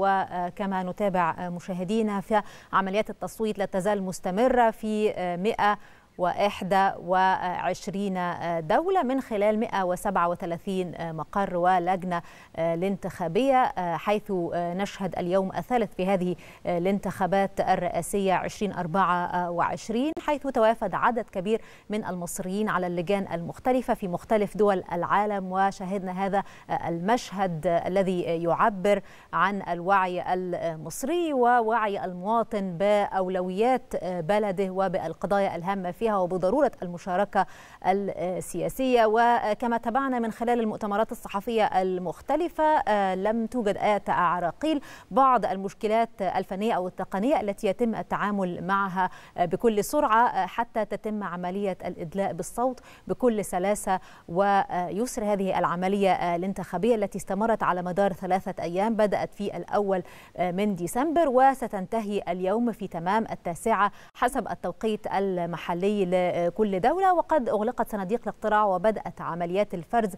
وكما نتابع مشاهدينا فعمليات التصويت لا تزال مستمرة في 100 21 آه، دولة من خلال 137 آه، مقر ولجنة آه، الانتخابية حيث نشهد اليوم الثالث في هذه الانتخابات الرئاسية 2024 حيث توافد عدد كبير من المصريين على اللجان المختلفة في مختلف دول العالم وشاهدنا هذا المشهد الذي يعبر عن الوعي المصري ووعي المواطن بأولويات بلده وبالقضايا الهامة في فيها وبضروره المشاركه السياسيه وكما تابعنا من خلال المؤتمرات الصحفيه المختلفه آه، لم توجد اية عراقيل بعض المشكلات الفنيه او التقنيه التي يتم التعامل معها بكل سرعه آه، حتى تتم عمليه الادلاء بالصوت بكل سلاسه ويسر هذه العمليه آه، الانتخابيه التي استمرت على مدار ثلاثه ايام بدات في الاول من ديسمبر وستنتهي اليوم في تمام التاسعه حسب التوقيت المحلي الدولي لكل دولة وقد أغلقت صناديق الاقتراع وبدأت عمليات الفرز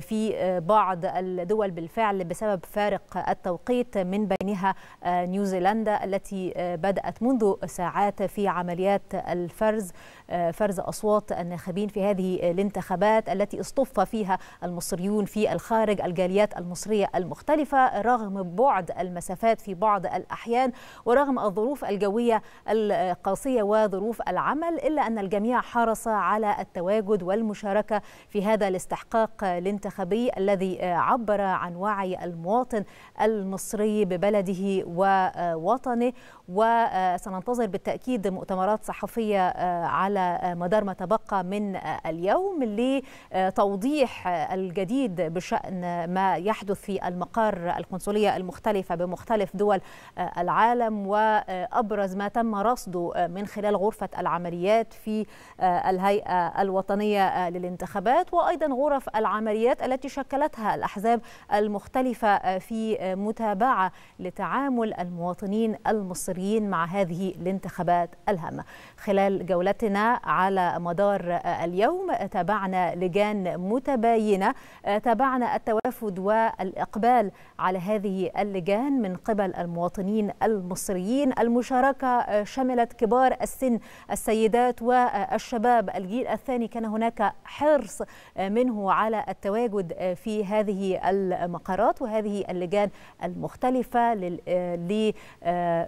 في بعض الدول بالفعل بسبب فارق التوقيت من بينها نيوزيلندا التي بدأت منذ ساعات في عمليات الفرز فرز أصوات الناخبين في هذه الانتخابات التي اصطف فيها المصريون في الخارج الجاليات المصرية المختلفة رغم بعد المسافات في بعض الأحيان ورغم الظروف الجوية القاسية وظروف العمل إلا أن أن الجميع حرص على التواجد والمشاركة في هذا الاستحقاق الانتخابي الذي عبر عن وعي المواطن المصري ببلده ووطنه وسننتظر بالتأكيد مؤتمرات صحفية على مدار ما تبقى من اليوم لتوضيح الجديد بشأن ما يحدث في المقار القنصلية المختلفة بمختلف دول العالم وأبرز ما تم رصده من خلال غرفة العمليات في آه، الهيئة الوطنية آه، للانتخابات وأيضا غرف العمليات التي شكلتها الأحزاب المختلفة آه، في متابعة لتعامل المواطنين المصريين مع هذه الانتخابات الهامة خلال جولتنا على مدار اليوم تابعنا لجان متباينة تابعنا التوافد والإقبال على هذه اللجان من قبل المواطنين المصريين المشاركة شملت كبار السن السيدات و والشباب الجيل الثاني كان هناك حرص آه، منه على التواجد آه، في هذه المقرات وهذه اللجان المختلفة آه،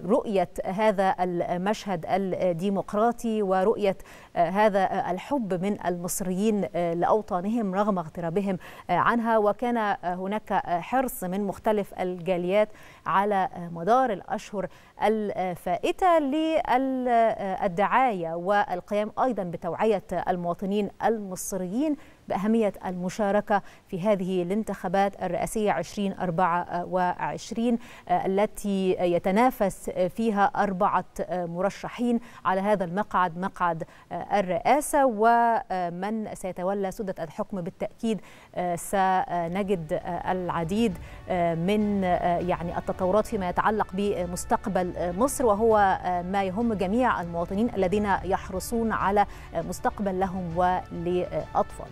لرؤية هذا المشهد الديمقراطي ورؤية هذا الحب من المصريين لأوطانهم رغم اغترابهم عنها وكان هناك حرص من مختلف الجاليات على مدار الأشهر الفائتة للدعاية والقيام القيام أيضا بتوعية المواطنين المصريين بأهمية المشاركة في هذه الانتخابات الرئاسية 2024 آه، التي يتنافس فيها أربعة مرشحين على هذا المقعد مقعد آه، الرئاسة ومن سيتولى سدة الحكم بالتأكيد آه، سنجد العديد من يعني التطورات فيما يتعلق بمستقبل مصر وهو ما يهم جميع المواطنين الذين يحرصون على مستقبل لهم ولأطفالهم